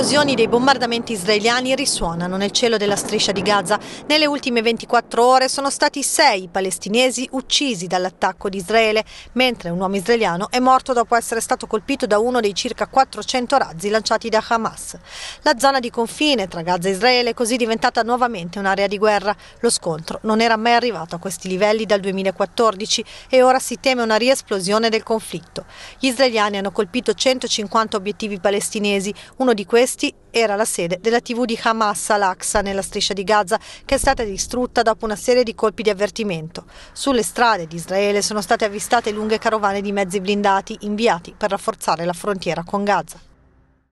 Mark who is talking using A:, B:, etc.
A: esplosioni dei bombardamenti israeliani risuonano nel cielo della striscia di Gaza. Nelle ultime 24 ore sono stati sei palestinesi uccisi dall'attacco di Israele, mentre un uomo israeliano è morto dopo essere stato colpito da uno dei circa 400 razzi lanciati da Hamas. La zona di confine tra Gaza e Israele è così diventata nuovamente un'area di guerra. Lo scontro non era mai arrivato a questi livelli dal 2014 e ora si teme una riesplosione del conflitto. Gli israeliani hanno colpito 150 obiettivi palestinesi, uno di questi questi era la sede della TV di Hamas al-Aqsa nella striscia di Gaza, che è stata distrutta dopo una serie di colpi di avvertimento. Sulle strade di Israele sono state avvistate lunghe carovane di mezzi blindati inviati per rafforzare la frontiera con Gaza.